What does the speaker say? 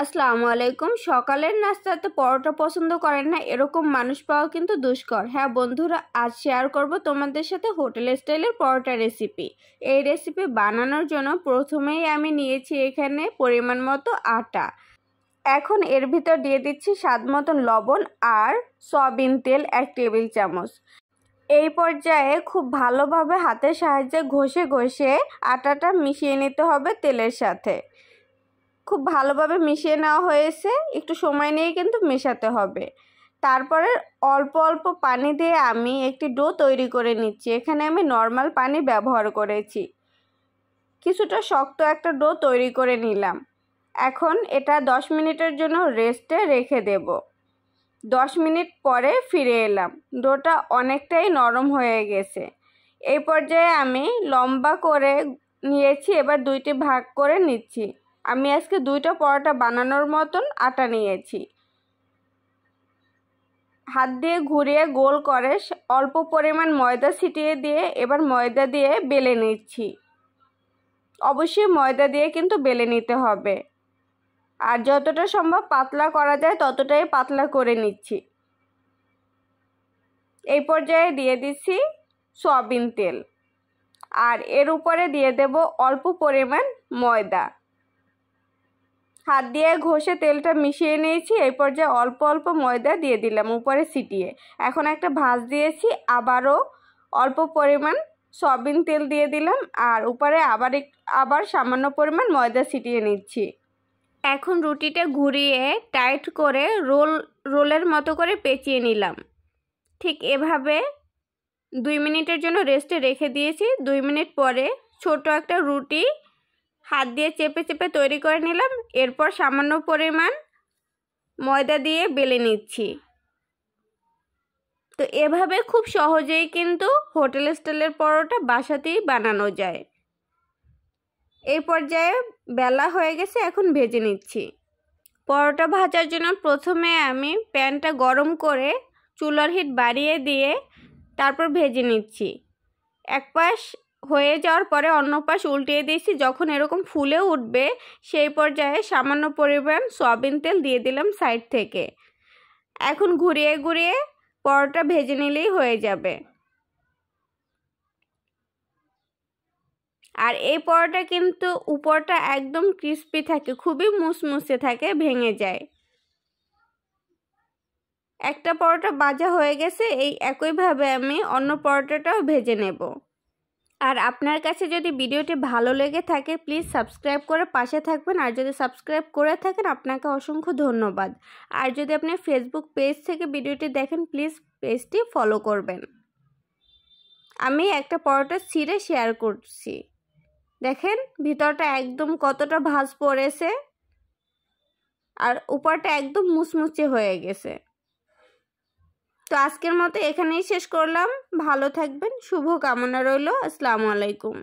আসসালামু আলাইকুম সকালের নাস্তাতে পরোটা পছন্দ করেন না এরকম মানুষ পাওয়া কিন্তু দুষ্কর হ্যাঁ বন্ধুরা আজ শেয়ার করব তোমাদের সাথে হোটেল স্টাইলের পরোটা রেসিপি এই রেসিপি বানানোর জন্য প্রথমেই আমি নিয়েছি এখানে পরিমাণ মতো আটা এখন এর ভিতর দিয়ে দিচ্ছি স্বাদ মতন লবণ আর সয়াবিন তেল এক টেবিল চামচ এই পর্যায়ে খুব ভালোভাবে হাতের সাহায্যে ঘষে ঘষে আটাটা মিশিয়ে নিতে হবে তেলের সাথে খুব ভালোভাবে মিশিয়ে নেওয়া হয়েছে একটু সময় নিয়ে কিন্তু মেশাতে হবে তারপরে অল্প অল্প পানি দিয়ে আমি একটি ডো তৈরি করে নিচ্ছি এখানে আমি নর্মাল পানি ব্যবহার করেছি কিছুটা শক্ত একটা ডো তৈরি করে নিলাম এখন এটা দশ মিনিটের জন্য রেস্টে রেখে দেব দশ মিনিট পরে ফিরে এলাম ডোটা অনেকটাই নরম হয়ে গেছে এই পর্যায়ে আমি লম্বা করে নিয়েছি এবার দুইটি ভাগ করে নিচ্ছি আমি আজকে দুইটা পরোটা বানানোর মতন আটা নিয়েছি হাত দিয়ে ঘুরিয়ে গোল করে অল্প পরিমাণ ময়দা ছিটিয়ে দিয়ে এবার ময়দা দিয়ে বেলে নিচ্ছি অবশ্যই ময়দা দিয়ে কিন্তু বেলে নিতে হবে আর যতটা সম্ভব পাতলা করা যায় ততটাই পাতলা করে নিচ্ছি এই পর্যায়ে দিয়ে দিচ্ছি সয়াবিন তেল আর এর উপরে দিয়ে দেব অল্প পরিমাণ ময়দা হাত দিয়ে ঘষে তেলটা মিশিয়ে নিয়েছি এই পর্যায়ে অল্প অল্প ময়দা দিয়ে দিলাম উপরে ছিটিয়ে এখন একটা ভাঁজ দিয়েছি আবারও অল্প পরিমাণ সয়াবিন তেল দিয়ে দিলাম আর উপরে আবার আবার সামান্য পরিমাণ ময়দা ছিটিয়ে নিচ্ছি এখন রুটিটা ঘুরিয়ে টাইট করে রোল রোলের মতো করে পেঁচিয়ে নিলাম ঠিক এভাবে দুই মিনিটের জন্য রেস্টে রেখে দিয়েছি দুই মিনিট পরে ছোট একটা রুটি হাত দিয়ে চেপে চেপে তৈরি করে নিলাম এরপর সামান্য পরিমাণ ময়দা দিয়ে বেলে নিচ্ছি তো এভাবে খুব সহজেই কিন্তু হোটেল স্টাইলের পরোটা বাসাতেই বানানো যায় এই পর্যায়ে বেলা হয়ে গেছে এখন ভেজে নিচ্ছি পরোটা ভাজার জন্য প্রথমে আমি প্যানটা গরম করে চুলার হিট বাড়িয়ে দিয়ে তারপর ভেজে নিচ্ছি এক পাশ হয়ে যাওয়ার পরে অন্য পাশ উল্টিয়ে দিয়েছি যখন এরকম ফুলে উঠবে সেই পর্যায়ে সামান্য পরিমাণ সয়াবিন তেল দিয়ে দিলাম সাইড থেকে এখন ঘুরিয়ে ঘুরিয়ে পরোটা ভেজে নিলেই হয়ে যাবে আর এই পরোটা কিন্তু উপরটা একদম ক্রিস্পি থাকে খুবই মুসমুসে থাকে ভেঙে যায় একটা পরোটা বাজা হয়ে গেছে এই একইভাবে আমি অন্য পরোটাটাও ভেজে নেব আর আপনার কাছে যদি ভিডিওটি ভালো লেগে থাকে প্লিজ সাবস্ক্রাইব করে পাশে থাকবেন আর যদি সাবস্ক্রাইব করে থাকেন আপনাকে অসংখ্য ধন্যবাদ আর যদি আপনি ফেসবুক পেজ থেকে ভিডিওটি দেখেন প্লিজ পেজটি ফলো করবেন আমি একটা পরোটা ছিঁড়ে শেয়ার করছি দেখেন ভিতরটা একদম কতটা ভাজ পড়েছে আর উপরটা একদম মুচমুচে হয়ে গেছে তো আজকের মতো এখানেই শেষ করলাম ভালো থাকবেন শুভ কামনা রইল আসসালামু আলাইকুম